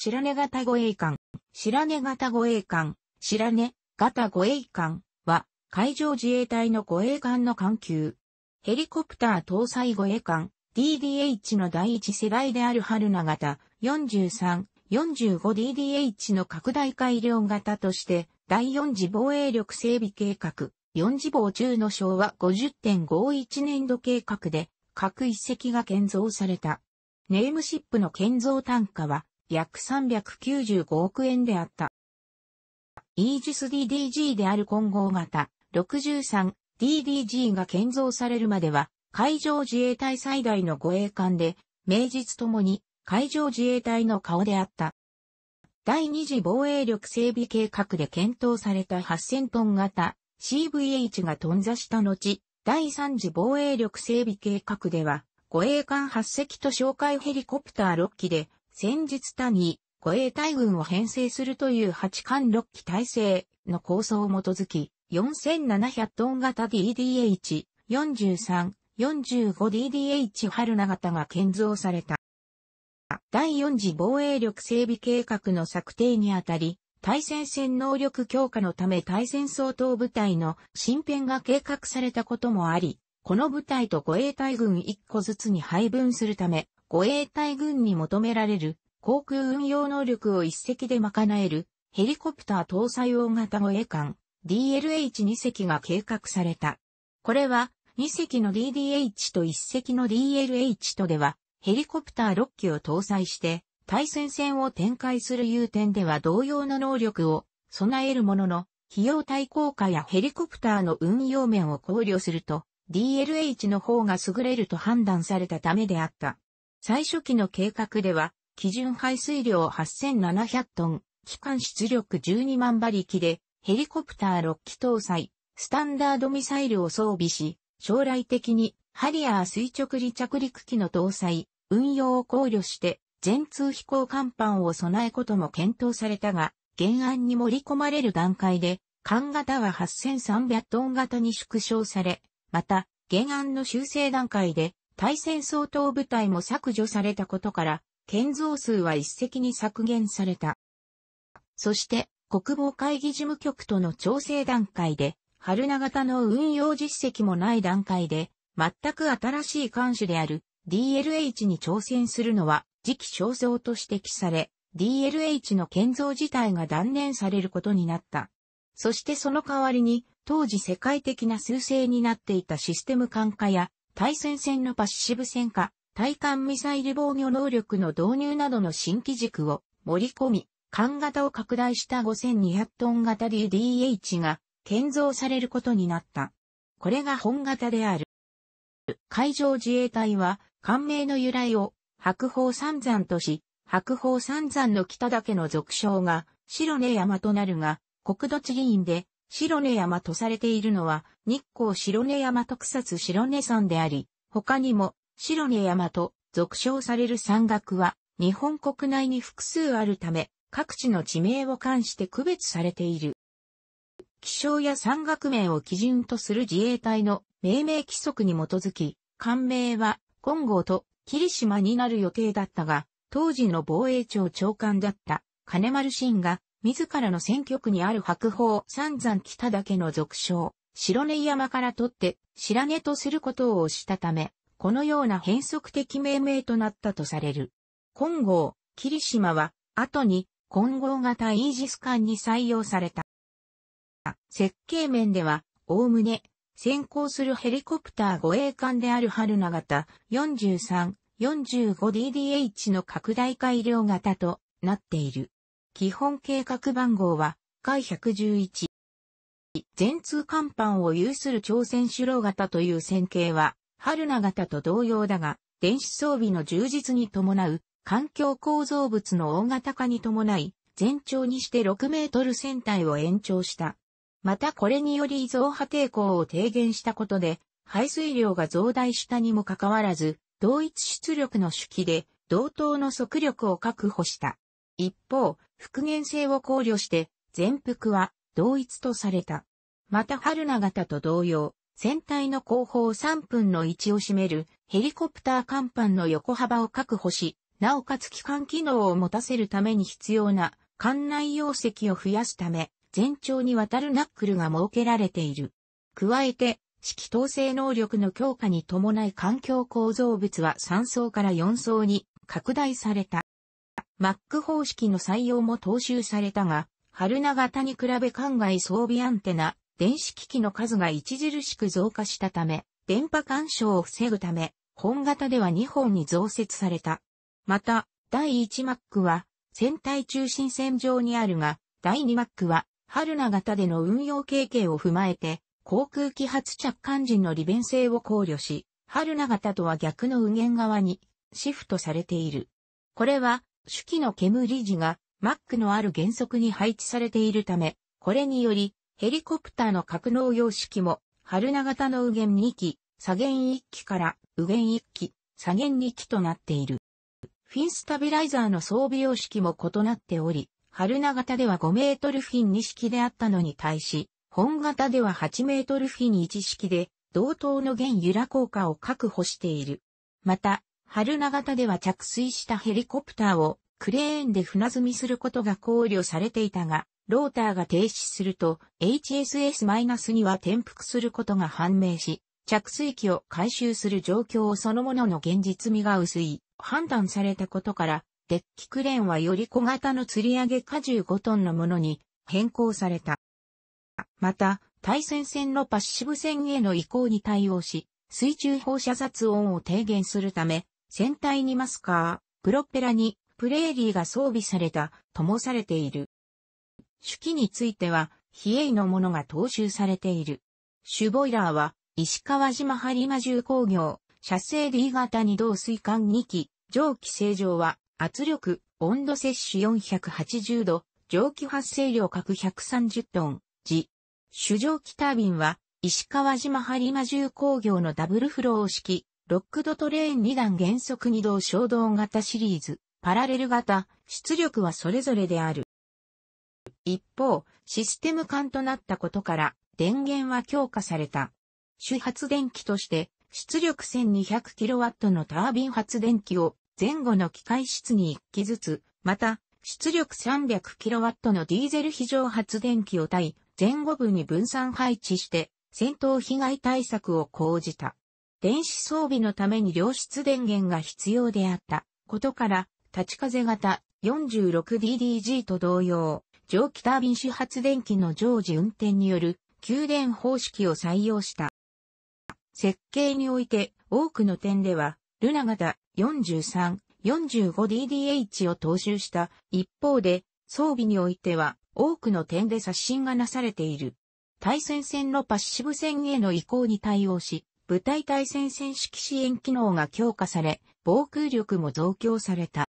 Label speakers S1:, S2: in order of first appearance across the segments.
S1: 白根型護衛艦、白根型護衛艦、白根型護衛艦は海上自衛隊の護衛艦の艦級。ヘリコプター搭載護衛艦 DDH の第一世代である春名型 43-45DDH の拡大改良型として第四次防衛力整備計画四次防中の昭和50.51年度計画で各一隻が建造された。ネームシップの建造単価は約395億円であった。イージス DDG である混合型 63DDG が建造されるまでは、海上自衛隊最大の護衛艦で、名実ともに海上自衛隊の顔であった。第二次防衛力整備計画で検討された8000トン型 CVH が頓挫した後、第三次防衛力整備計画では、護衛艦8隻と哨戒ヘリコプター6機で戦術に護衛隊軍を編成するという八艦六機体制の構想を基づき、4700トン型 DDH、43、45DDH 春長型が建造された。第四次防衛力整備計画の策定にあたり、対戦戦能力強化のため対戦相当部隊の新編が計画されたこともあり、この部隊と護衛隊軍1個ずつに配分するため、護衛隊軍に求められる航空運用能力を一隻で賄えるヘリコプター搭載大型護衛艦 DLH2 隻が計画された。これは2隻の DDH と1隻の DLH とではヘリコプター6機を搭載して対戦線を展開する有点では同様の能力を備えるものの費用対効果やヘリコプターの運用面を考慮すると DLH の方が優れると判断されたためであった。最初期の計画では、基準排水量8700トン、機関出力12万馬力で、ヘリコプター6機搭載、スタンダードミサイルを装備し、将来的にハリアー垂直離着陸機の搭載、運用を考慮して、全通飛行甲板を備えことも検討されたが、原案に盛り込まれる段階で、艦型は8300トン型に縮小され、また、原案の修正段階で、対戦相当部隊も削除されたことから、建造数は一石に削減された。そして、国防会議事務局との調整段階で、春長田の運用実績もない段階で、全く新しい艦種である DLH に挑戦するのは時期尚早と指摘され、DLH の建造自体が断念されることになった。そしてその代わりに、当時世界的な数勢になっていたシステム艦化や対戦線のパッシブ戦化、対艦ミサイル防御能力の導入などの新機軸を盛り込み、艦型を拡大した5200トン型 DDH が建造されることになった。これが本型である。海上自衛隊は、艦名の由来を白鵬三山とし、白鵬三山の北岳の俗称が白根山となるが、国土地理院で白根山とされているのは、日光白根山特撮白根山であり、他にも、白根山と俗称される山岳は、日本国内に複数あるため、各地の地名を冠して区別されている。気象や山岳名を基準とする自衛隊の命名規則に基づき、官名は、金剛と霧島になる予定だったが、当時の防衛庁長官だった金丸信が自らの選挙区にある白鵬三山北けの俗称、白根山から取って、白根とすることをしたため、このような変則的命名となったとされる。金剛、霧島は、後に、金剛型イージス艦に採用された。設計面では、おおむね、先行するヘリコプター護衛艦である春名型 43-45DDH の拡大改良型となっている。基本計画番号は、海111。全通甲板を有する朝鮮首脳型という線形は、春名型と同様だが、電子装備の充実に伴う、環境構造物の大型化に伴い、全長にして6メートル船体を延長した。またこれにより増波抵抗を低減したことで、排水量が増大したにもかかわらず、同一出力の主機で、同等の速力を確保した。一方、復元性を考慮して、全幅は同一とされた。また春長田と同様、船体の後方3分の1を占めるヘリコプター甲板の横幅を確保し、なおかつ機関機能を持たせるために必要な艦内容積を増やすため、全長にわたるナックルが設けられている。加えて、指揮統制能力の強化に伴い環境構造物は3層から4層に拡大された。Mac 方式の採用も踏襲されたが、春名型に比べ灌外装備アンテナ、電子機器の数が著しく増加したため、電波干渉を防ぐため、本型では2本に増設された。また、第1 Mac は、船体中心線上にあるが、第2 Mac は、春名型での運用経験を踏まえて、航空機発着艦時の利便性を考慮し、春名型とは逆の右舷側にシフトされている。これは主機の煙字が Mac のある原則に配置されているため、これにより、ヘリコプターの格納様式も、春長型の右舷2機、左舷1機から右舷1機、左舷2機となっている。フィンスタビライザーの装備様式も異なっており、春長型では5メートルフィン2式であったのに対し、本型では8メートルフィン1式で、同等の弦由良効果を確保している。また、春長田では着水したヘリコプターをクレーンで船積みすることが考慮されていたが、ローターが停止すると h s s には転覆することが判明し、着水機を回収する状況そのものの現実味が薄い判断されたことから、デッキクレーンはより小型の吊り上げ荷重5トンのものに変更された。また、対戦線のパッシブ線への移行に対応し、水中放射雑音を低減するため、船体にマスカー、プロペラにプレーリーが装備されたともされている。手記については、比叡のものが踏襲されている。シュボイラーは、石川島播磨重工業、射精 D 型二同水管2機、蒸気正常は、圧力、温度摂取480度、蒸気発生量各130トン、時。主蒸気タービンは、石川島播磨重工業のダブルフロー式、ロックドトレーン2段原則2動衝動型シリーズ、パラレル型、出力はそれぞれである。一方、システム間となったことから、電源は強化された。主発電機として、出力 1200kW のタービン発電機を前後の機械室に1機ずつ、また、出力 300kW のディーゼル非常発電機を対前後部に分散配置して、戦闘被害対策を講じた。電子装備のために良質電源が必要であったことから、立ち風型 46DDG と同様、蒸気タービン主発電機の常時運転による給電方式を採用した。設計において多くの点では、ルナ型 43-45DDH を踏襲した一方で、装備においては多くの点で刷新がなされている。対戦線のパッシブ線への移行に対応し、部隊対戦戦式支援機能が強化され、防空力も増強された。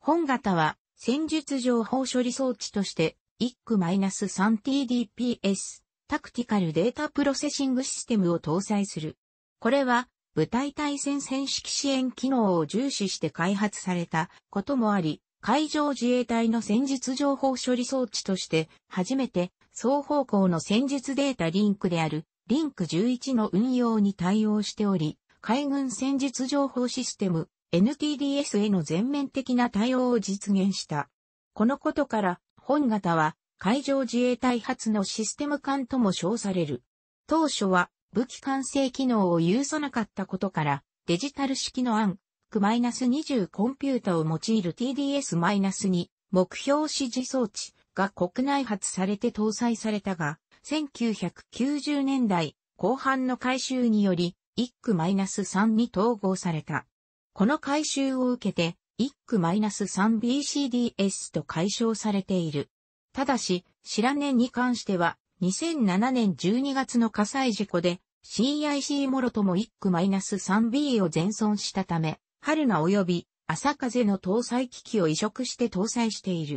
S1: 本型は戦術情報処理装置として IC-3TDPS タクティカルデータプロセッシングシステムを搭載する。これは部隊対戦戦式支援機能を重視して開発されたこともあり、海上自衛隊の戦術情報処理装置として初めて双方向の戦術データリンクであるリンク11の運用に対応しており、海軍戦術情報システム NTDS への全面的な対応を実現した。このことから、本型は海上自衛隊発のシステム艦とも称される。当初は武器管制機能を有さなかったことから、デジタル式の案、C-20 コンピュータを用いる TDS-2 目標指示装置が国内発されて搭載されたが、1990年代後半の改修により、1区 -3 に統合された。この改修を受けて、1区 -3BCDS と解消されている。ただし、白根に関しては、2007年12月の火災事故で、CIC もろとも1区 -3B を全損したため、春菜及び朝風の搭載機器を移植して搭載している。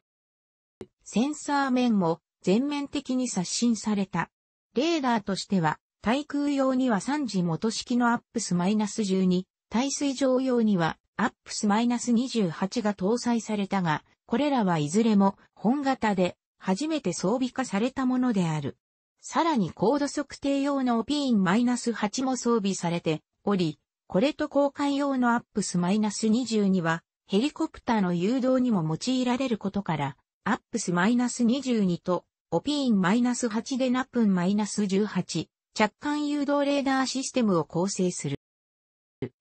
S1: センサー面も全面的に刷新された。レーダーとしては、対空用には3次元式のアップス -12、対水上用にはアップス -28 が搭載されたが、これらはいずれも本型で初めて装備化されたものである。さらに高度測定用のピーン -8 も装備されており、これと交換用のアップス -22 はヘリコプターの誘導にも用いられることから、アップス -22 とオピーン -8 でナップン -18、着艦誘導レーダーシステムを構成する。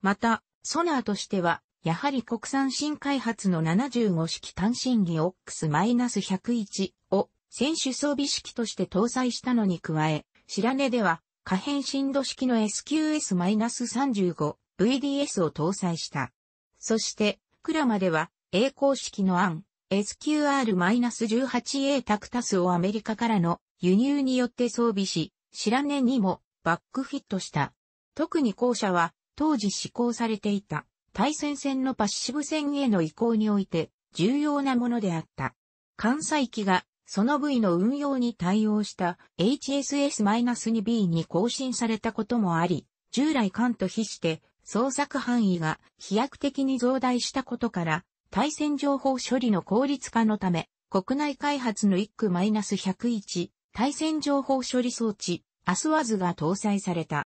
S1: また、ソナーとしては、やはり国産新開発の75式単身儀 OX-101 を選手装備式として搭載したのに加え、白根では可変振度式の SQS-35、VDS を搭載した。そして、クラマでは、栄光式のアン、SQR-18A タクタスをアメリカからの輸入によって装備し、白根にもバックフィットした。特に後者は当時施行されていた対戦線のパッシブ戦への移行において重要なものであった。関西機がその部位の運用に対応した HSS-2B に更新されたこともあり、従来艦と比して捜索範囲が飛躍的に増大したことから対戦情報処理の効率化のため、国内開発の IC-101 対戦情報処理装置、アスワズが搭載された。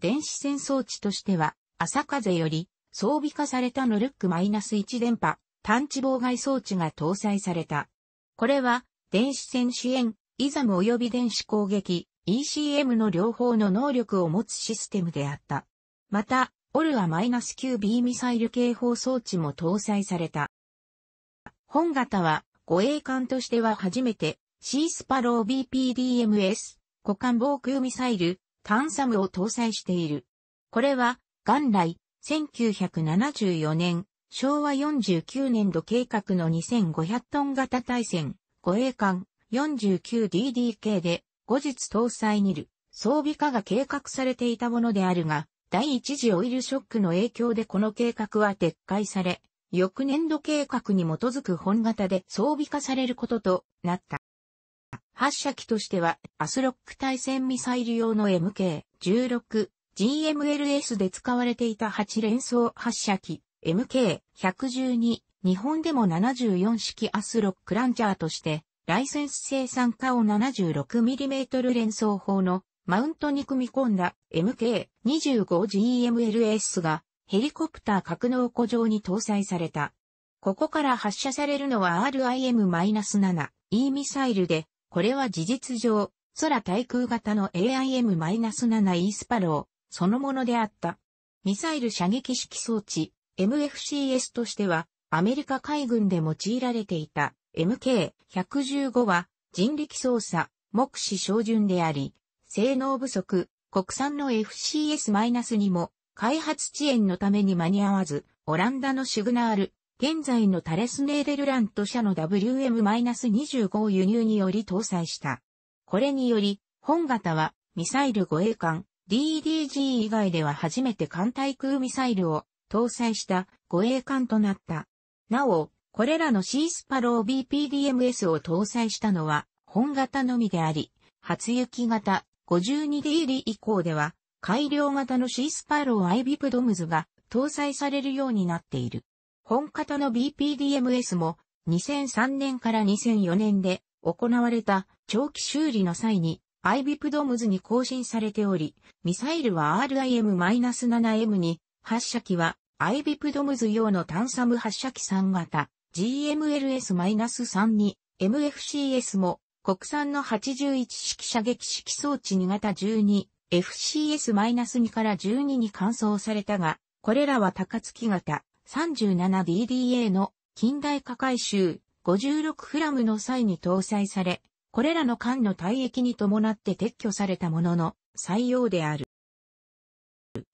S1: 電子戦装置としては、朝風より装備化されたノルック -1 電波探知妨害装置が搭載された。これは、電子戦支援、イザム及び電子攻撃、ECM の両方の能力を持つシステムであった。また、オルア -9B ミサイル警報装置も搭載された。本型は護衛艦としては初めてシースパロー BPDMS 股間防空ミサイルタンサムを搭載している。これは元来1974年昭和49年度計画の2500トン型対戦護衛艦 49DDK で後日搭載にる装備化が計画されていたものであるが、第一次オイルショックの影響でこの計画は撤回され、翌年度計画に基づく本型で装備化されることとなった。発射機としては、アスロック対戦ミサイル用の MK16、GMLS で使われていた8連装発射機、MK112、日本でも74式アスロックランチャーとして、ライセンス生産化を 76mm 連装砲のマウントに組み込んだ MK25GMLS がヘリコプター格納庫上に搭載された。ここから発射されるのは RIM-7E ミサイルで、これは事実上、空対空型の AIM-7E スパローそのものであった。ミサイル射撃式装置 MFCS としては、アメリカ海軍で用いられていた MK115 は人力操作、目視照準であり、性能不足、国産の f c s にも開発遅延のために間に合わず、オランダのシグナール、現在のタレスネーデルラント社の WM-25 を輸入により搭載した。これにより、本型はミサイル護衛艦 DDG 以外では初めて艦対空ミサイルを搭載した護衛艦となった。なお、これらのシースパロー BPDMS を搭載したのは本型のみであり、初雪型52デ入ー以降では、改良型のシースパローアイビプドムズが搭載されるようになっている。本型の BPDMS も2003年から2004年で行われた長期修理の際にアイビプドムズに更新されており、ミサイルは RIM-7M に発射機はアイビプドムズ用の単サム発射機3型 GMLS-3 に MFCS も国産の81式射撃式装置2型 12FCS-2 から12に換装されたが、これらは高月型 37DDA の近代化改修56フラムの際に搭載され、これらの艦の退役に伴って撤去されたものの採用である。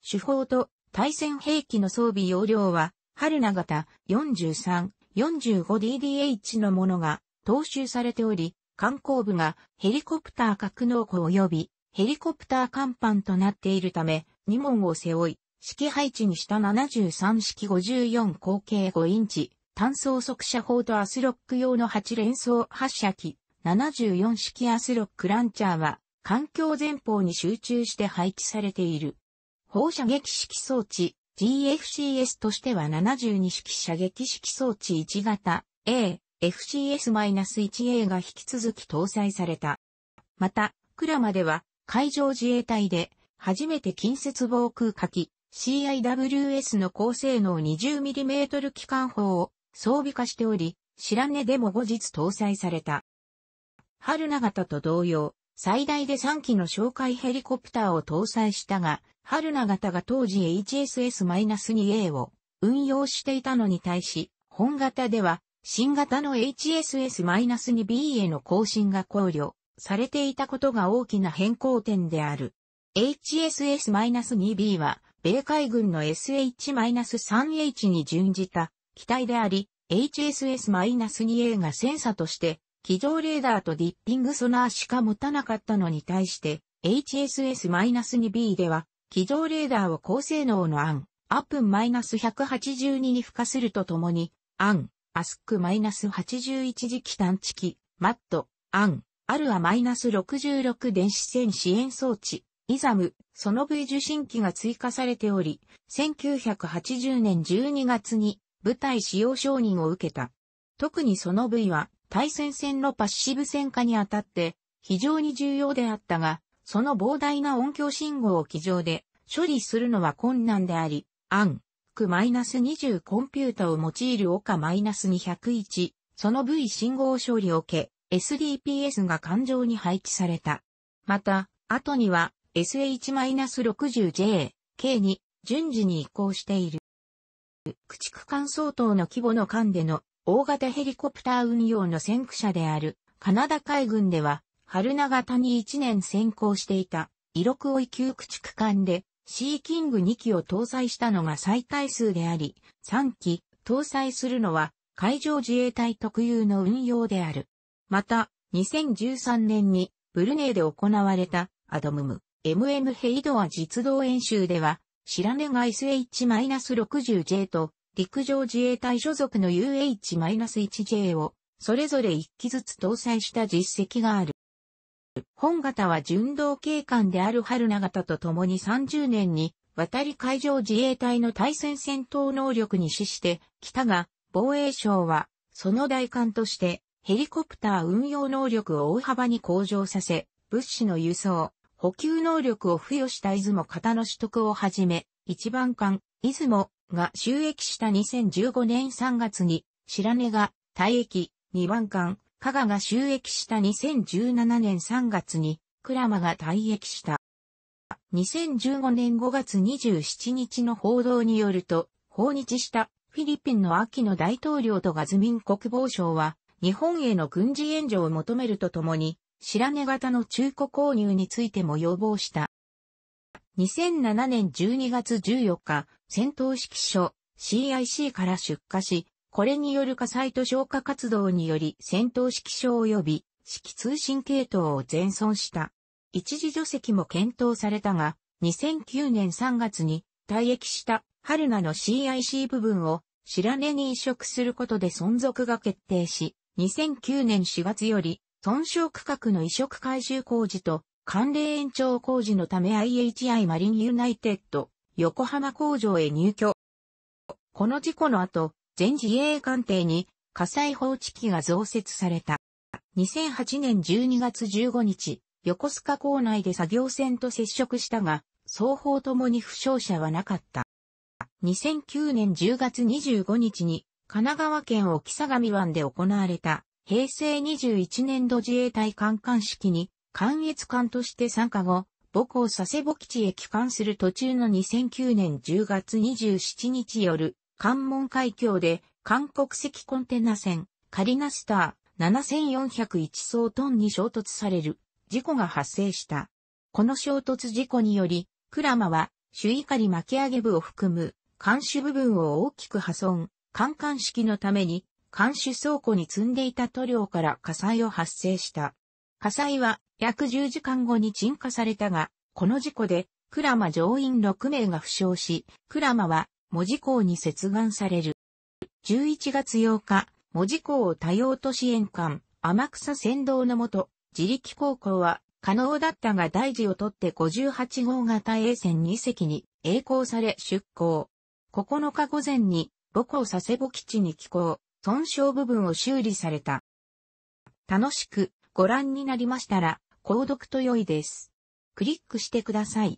S1: 手法と対戦兵器の装備容量は、春名型 43-45DDH のものが踏襲されており、観光部がヘリコプター格納庫及びヘリコプター甲板となっているため、2門を背負い、式配置にした73式54口径5インチ、単装速射砲とアスロック用の8連装発射機、74式アスロックランチャーは、環境前方に集中して配置されている。放射撃式装置、GFCS としては72式射撃式装置1型、A、FCS-1A が引き続き搭載された。また、クラマでは海上自衛隊で初めて近接防空火器 CIWS の高性能 20mm 機関砲を装備化しており、白根でも後日搭載された。春長田と同様、最大で3機の哨戒ヘリコプターを搭載したが、春長田が当時 HSS-2A を運用していたのに対し、本型では新型の HSS-2B への更新が考慮されていたことが大きな変更点である。HSS-2B は、米海軍の SH-3H に準じた機体であり、HSS-2A がセンサとして、機上レーダーとディッピングソナーしか持たなかったのに対して、HSS-2B では、機上レーダーを高性能のアン、アップ -182 に付加するとともに、アン、アスク81時期探知機、マット、アン、アルア66電子線支援装置、イザム、その V 受信機が追加されており、1980年12月に部隊使用承認を受けた。特にその V は対戦線のパッシブ戦化にあたって非常に重要であったが、その膨大な音響信号を機上で処理するのは困難であり、アン、COMAC-20 コンピュータを用いる OCA-201、その V 信号処理を受け、SDPS が環状に配置された。また、後には SH-60J、k に順次に移行している。駆逐艦相当の規模の艦での大型ヘリコプター運用の先駆者であるカナダ海軍では春長谷1年先行していた、イロクオ駆逐艦でシーキング2機を搭載したのが最大数であり、3機搭載するのは海上自衛隊特有の運用である。また、2013年にブルネイで行われたアドムム MM ヘイドア実動演習では、シラネが SH-60J と陸上自衛隊所属の UH-1J をそれぞれ1機ずつ搭載した実績がある。本型は巡道警官である春永田と共に30年に、渡り海上自衛隊の対戦戦闘能力に資して、来たが、防衛省は、その代官として、ヘリコプター運用能力を大幅に向上させ、物資の輸送、補給能力を付与した出雲型の取得をはじめ、一番艦、出雲が収益した2015年3月に、白根が退役、二番艦、加賀が収益した2017年3月に、鞍馬が退役した。2015年5月27日の報道によると、訪日したフィリピンの秋の大統領とガズミン国防省は、日本への軍事援助を求めるとともに、白根型の中古購入についても要望した。2007年12月14日、戦闘指揮所 CIC から出荷し、これによる火災と消火活動により戦闘指揮所及び指揮通信系統を全損した。一時除籍も検討されたが、2009年3月に退役した春菜の CIC 部分を白根に移植することで存続が決定し、2009年4月より、損傷区画の移植改修工事と関連延長工事のため IHI マリンユナイテッド横浜工場へ入居。この事故の後、全自衛艦艇に火災報知機が増設された。2008年12月15日、横須賀港内で作業船と接触したが、双方ともに負傷者はなかった。2009年10月25日に、神奈川県沖相模湾で行われた、平成21年度自衛隊艦艦式に、観越艦として参加後、母校佐世保基地へ帰還する途中の2009年10月27日夜、関門海峡で韓国籍コンテナ船カリナスター7401艘トンに衝突される事故が発生した。この衝突事故により、クラマは主怒り巻き上げ部を含む監視部分を大きく破損、艦艦式のために監視倉庫に積んでいた塗料から火災を発生した。火災は約10時間後に鎮火されたが、この事故でクラマ乗員6名が負傷し、クラマは文字港に接岸される。11月8日、文字港多用都市沿岸、天草先導のもと、自力航行は可能だったが大事をとって58号型衛船2隻に栄光され出港。9日午前に母校佐世保基地に寄港、損傷部分を修理された。楽しくご覧になりましたら、購読と良いです。クリックしてください。